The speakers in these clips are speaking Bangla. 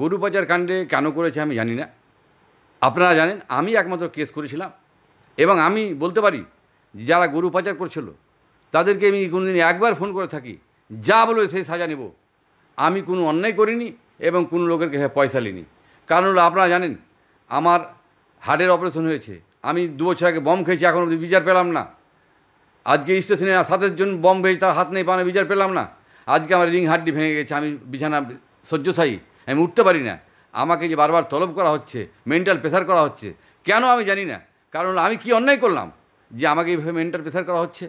গরু পাচার কাণ্ডে কেন করেছে আমি জানি না আপনারা জানেন আমি একমাত্র কেস করেছিলাম এবং আমি বলতে পারি যারা গরু পাচার করছিল তাদেরকে আমি কোনোদিন একবার ফোন করে থাকি যা বলবে সেই সাজা নেব আমি কোনো অন্যায় করিনি এবং কোনো লোকের কাছে পয়সা নিইনি কারণ হলো আপনারা জানেন আমার হার্টের অপারেশন হয়েছে আমি দু বছর আগে বম খেয়েছি এখন অবধি বিচার পেলাম না আজকে স্টেশনে সাতের জন বম খেয়েছি তার হাত নেই পানে বিচার পেলাম না আজকে আমার রিং হাড্ডি ভেঙে গেছে আমি বিছানা সহ্যশায়ী আমি উঠতে পারি না আমাকে যে বারবার তলব করা হচ্ছে মেন্টাল প্রেশার করা হচ্ছে কেন আমি জানি না কারণ আমি কি অন্যায় করলাম যে আমাকে এইভাবে মেন্টাল প্রেশার করা হচ্ছে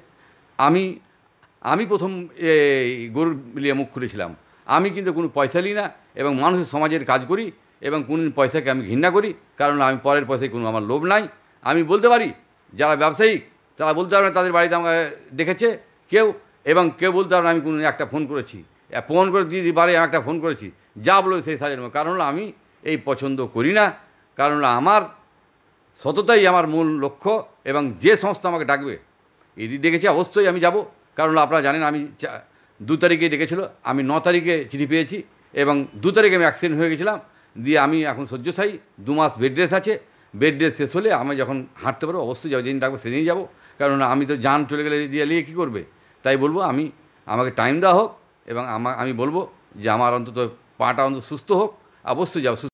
আমি আমি প্রথম গরুর মিলিয়ে মুখ খুলেছিলাম আমি কিন্তু কোনো পয়সা নিই না এবং মানুষের সমাজের কাজ করি এবং কোন পয়সাকে আমি ঘৃণা করি কারণ আমি পরের পয়সায় কোনো আমার লোভ নাই আমি বলতে পারি যারা ব্যবসায়ী তারা বলতে পারবে তাদের বাড়িতে আমাকে দেখেছে কেউ এবং কেউ বলতে পারবে আমি কোনো একটা ফোন করেছি প্রমাণ করে দিদি বারে একটা ফোন করেছি যা বলো সেই সাজের কারণ আমি এই পছন্দ করি না কারণ আমার সততাই আমার মূল লক্ষ্য এবং যে সংস্থা আমাকে ডাকবে এটি ডেকেছে অবশ্যই আমি যাব কারণ আপনারা জানেন আমি দু তারিখে ডেকেছিল আমি ন তারিখে চিঠি পেয়েছি এবং দু তারিখে আমি অ্যাক্সিডেন্ট হয়ে গেছিলাম দিয়ে আমি এখন শয্যশায়ী দু মাস বেড রেস্ট আছে বেড রেস্ট শেষ হলে আমি যখন হাঁটতে পারবো অবশ্যই যাবো যেদিন ডাকবো সেদিনই যাবো কারণ আমি তো যান চলে গেলে দিয়ে নিয়ে কী করবে তাই বলবো আমি আমাকে টাইম দেওয়া হোক এবং আমার আমি বলবো যে আমার অন্তত পাটা অন্তত সুস্থ হোক অবশ্যই যাবো